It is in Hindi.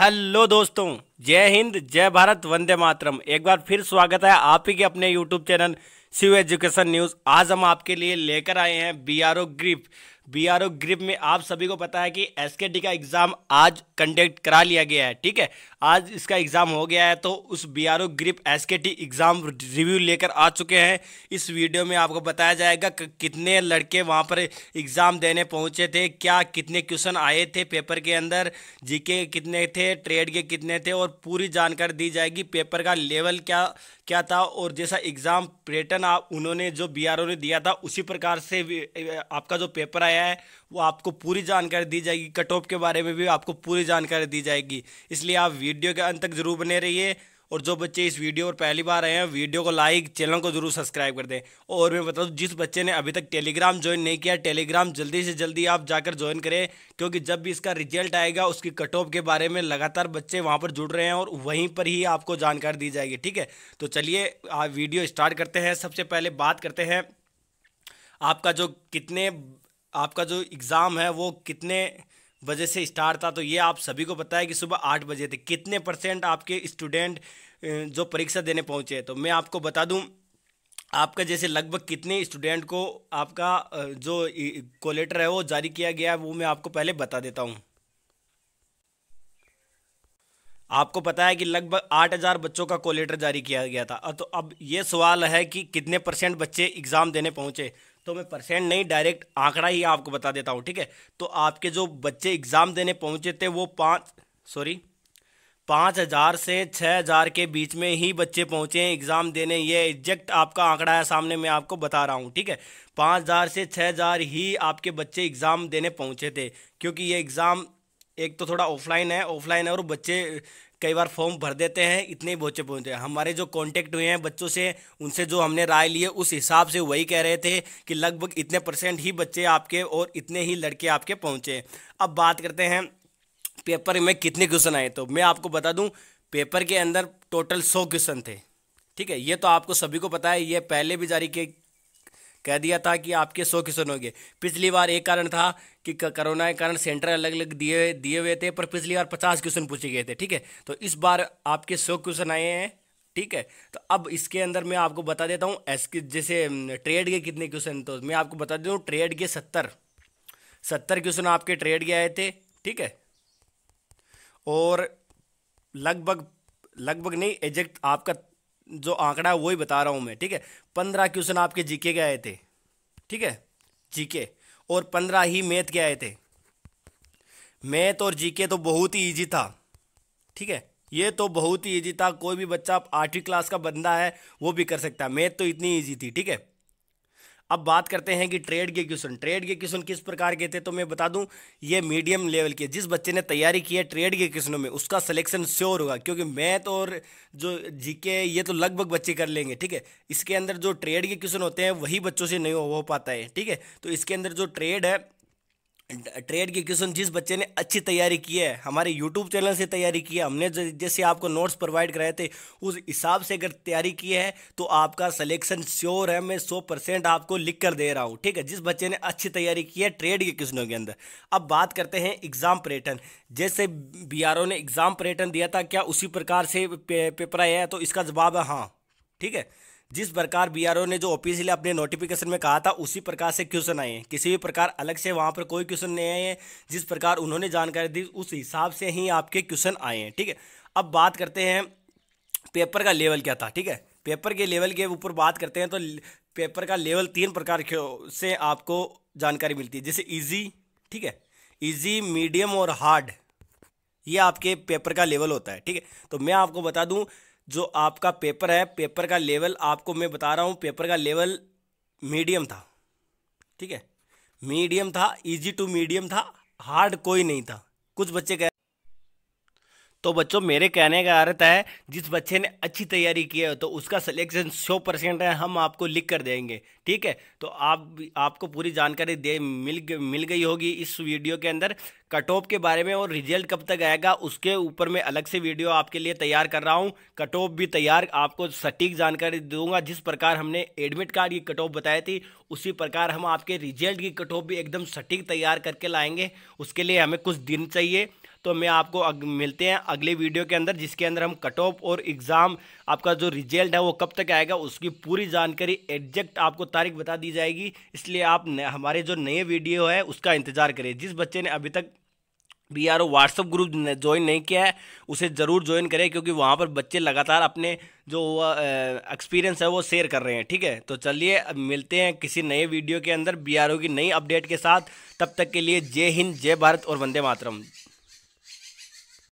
हेलो दोस्तों जय हिंद जय भारत वंदे मातरम एक बार फिर स्वागत है आप ही के अपने YouTube channel Shiv education news आज हम आपके लिए लेकर आए हैं बीआरओ ग्रिप बीआरओ ग्रिप में आप सभी को पता है कि एसकेटी का एग्ज़ाम आज कंडक्ट करा लिया गया है ठीक है आज इसका एग्ज़ाम हो गया है तो उस BRO GREF SKT exam review लेकर आ चुके हैं इस वीडियो में आपको बताया जाएगा कितने लड़के वहां पर एग्ज़ाम देने पहुंचे थे क्या कितने क्वेश्चन आए थे पेपर के अंदर जी के कितने थे ट्रेड के कितने थे और पूरी जानकारी दी जाएगी पेपर का लेवल क्या क्या था और जैसा एग्ज़ाम पैटर्न आप उन्होंने जो बी ने दिया था उसी प्रकार से आपका जो पेपर आया आया है वो आपको पूरी जानकारी दी जाएगी कट ऑफ के बारे में भी आपको पूरी जानकारी दी जाएगी इसलिए आप वीडियो के अंत तक जरूर बने रहिए और जो बच्चे इस वीडियो पर पहली बार आए हैं वीडियो को लाइक चैनल को जरूर सब्सक्राइब कर दें और मैं बता दूँ जिस बच्चे ने अभी तक टेलीग्राम ज्वाइन नहीं किया टेलीग्राम जल्दी से जल्दी आप जाकर ज्वाइन करें क्योंकि जब भी इसका रिजल्ट आएगा उसकी कट ऑफ के बारे में लगातार बच्चे वहाँ पर जुड़ रहे हैं और वहीं पर ही आपको जानकारी दी जाएगी ठीक है तो चलिए आप वीडियो स्टार्ट करते हैं सबसे पहले बात करते हैं आपका जो कितने आपका जो एग्ज़ाम है वो कितने बजे से स्टार्ट था तो ये आप सभी को पता है कि सुबह आठ बजे थे कितने परसेंट आपके स्टूडेंट जो परीक्षा देने पहुंचे तो मैं आपको बता दूं आपका जैसे लगभग कितने स्टूडेंट को आपका जो कोलेटर है वो जारी किया गया है वो मैं आपको पहले बता देता हूँ आपको पता है कि लगभग आठ हज़ार बच्चों का कोलेटर जारी किया गया था तो अब ये सवाल है कि कितने परसेंट बच्चे एग्ज़ाम देने पहुँचे तो मैं परसेंट नहीं डायरेक्ट आंकड़ा ही आपको बता देता हूँ ठीक है तो आपके जो बच्चे एग्ज़ाम देने पहुँचे थे वो पाँच सॉरी पाँच हज़ार से छः हज़ार के बीच में ही बच्चे पहुँचे हैं एग्ज़ाम देने ये एग्जैक्ट आपका आंकड़ा है सामने मैं आपको बता रहा हूँ ठीक है पाँच हज़ार से छः हज़ार ही आपके बच्चे एग्ज़ाम देने पहुँचे थे क्योंकि ये एग्ज़ाम एक तो थोड़ा ऑफलाइन है ऑफलाइन है और बच्चे कई बार फॉर्म भर देते हैं इतने ही बोचे पहुँचते हैं हमारे जो कॉन्टेक्ट हुए हैं बच्चों से उनसे जो हमने राय लिए उस हिसाब से वही कह रहे थे कि लगभग इतने परसेंट ही बच्चे आपके और इतने ही लड़के आपके पहुँचे अब बात करते हैं पेपर में कितने क्वेश्चन आए तो मैं आपको बता दूँ पेपर के अंदर टोटल सौ क्वेश्चन थे ठीक है ये तो आपको सभी को पता है ये पहले भी जारी किए कह दिया था कि आपके सौ क्वेश्चन होंगे पिछली बार एक कारण था कि कोरोना के कारण सेंटर अलग अलग दिए दिए हुए थे पर पिछली बार पचास क्वेश्चन पूछे गए थे ठीक है तो इस बार आपके सौ क्वेश्चन आए हैं ठीक है तो अब इसके अंदर मैं आपको बता देता हूँ एस जैसे ट्रेड के कितने क्वेश्चन तो मैं आपको बता देता हूँ ट्रेड के सत्तर सत्तर क्वेश्चन आपके ट्रेड के आए थे ठीक है और लगभग लगभग नहीं एग्जैक्ट आपका जो आंकड़ा है वही बता रहा हूँ मैं ठीक है पंद्रह क्वेश्चन आपके जीके के आए थे ठीक है जीके और पंद्रह ही मैथ के आए थे मैथ और जीके तो बहुत ही ईजी था ठीक है ये तो बहुत ही ईजी था कोई भी बच्चा आठवीं क्लास का बंदा है वो भी कर सकता है मैथ तो इतनी ईजी थी ठीक है अब बात करते हैं कि ट्रेड के क्वेश्चन ट्रेड के क्वेश्चन किस प्रकार के थे तो मैं बता दूं ये मीडियम लेवल के जिस बच्चे ने तैयारी की है ट्रेड के क्वेश्चनों में उसका सिलेक्शन श्योर होगा क्योंकि मैथ तो और जो जीके ये तो लगभग बच्चे कर लेंगे ठीक है इसके अंदर जो ट्रेड के क्वेश्चन होते हैं वही बच्चों से नहीं हो पाता है ठीक है तो इसके अंदर जो ट्रेड है ट्रेड की क्वेश्चन जिस बच्चे ने अच्छी तैयारी की है हमारे यूट्यूब चैनल से तैयारी की है हमने जैसे आपको नोट्स प्रोवाइड कराए थे उस हिसाब से अगर तैयारी की है तो आपका सिलेक्शन श्योर है मैं सौ परसेंट आपको लिख कर दे रहा हूँ ठीक है जिस बच्चे ने अच्छी तैयारी की है ट्रेड के क्वेश्चनों के अंदर अब बात करते हैं एग्ज़ाम पर्यटन जैसे बी ने एग्ज़ाम पर्यटन दिया था क्या उसी प्रकार से पे, पेपर आया है तो इसका जवाब है हाँ ठीक है जिस प्रकार बीआरओ ने जो ऑफिसियली अपने नोटिफिकेशन में कहा था उसी प्रकार से क्वेश्चन आए हैं किसी भी प्रकार अलग से वहाँ पर कोई क्वेश्चन नहीं आए हैं जिस प्रकार उन्होंने जानकारी दी उस हिसाब से ही आपके क्वेश्चन आए हैं ठीक है अब बात करते हैं पेपर का लेवल क्या था ठीक है पेपर के लेवल के ऊपर बात करते हैं तो पेपर का लेवल तीन प्रकार से आपको जानकारी मिलती है जैसे ईजी ठीक है ईजी मीडियम और हार्ड ये आपके पेपर का लेवल होता है ठीक है तो मैं आपको बता दूं जो आपका पेपर है पेपर का लेवल आपको मैं बता रहा हूँ पेपर का लेवल मीडियम था ठीक है मीडियम था इजी टू मीडियम था हार्ड कोई नहीं था कुछ बच्चे कह तो बच्चों मेरे कहने का अर्थ है जिस बच्चे ने अच्छी तैयारी की है तो उसका सिलेक्शन सौ परसेंट है हम आपको लिख कर देंगे ठीक है तो आप आपको पूरी जानकारी दे मिल मिल गई होगी इस वीडियो के अंदर कट ऑफ के बारे में और रिजल्ट कब तक आएगा उसके ऊपर मैं अलग से वीडियो आपके लिए तैयार कर रहा हूँ कट ऑफ भी तैयार आपको सटीक जानकारी दूंगा जिस प्रकार हमने एडमिट कार्ड की कट ऑफ बताई थी उसी प्रकार हम आपके रिजल्ट की कट ऑफ भी एकदम सटीक तैयार करके लाएंगे उसके लिए हमें कुछ दिन चाहिए तो मैं आपको अग, मिलते हैं अगले वीडियो के अंदर जिसके अंदर हम कट ऑफ और एग्ज़ाम आपका जो रिजल्ट है वो कब तक आएगा उसकी पूरी जानकारी एग्जैक्ट आपको तारीख बता दी जाएगी इसलिए आप हमारे जो नए वीडियो है उसका इंतज़ार करें जिस बच्चे ने अभी तक B R O WhatsApp group join नहीं किया है उसे ज़रूर ज्वाइन करें क्योंकि वहाँ पर बच्चे लगातार अपने जो एक्सपीरियंस है वो शेयर कर रहे हैं ठीक है तो चलिए अब मिलते हैं किसी नए वीडियो के अंदर बी आर ओ की नई अपडेट के साथ तब तक के लिए जय हिंद जय भारत और वंदे मातरम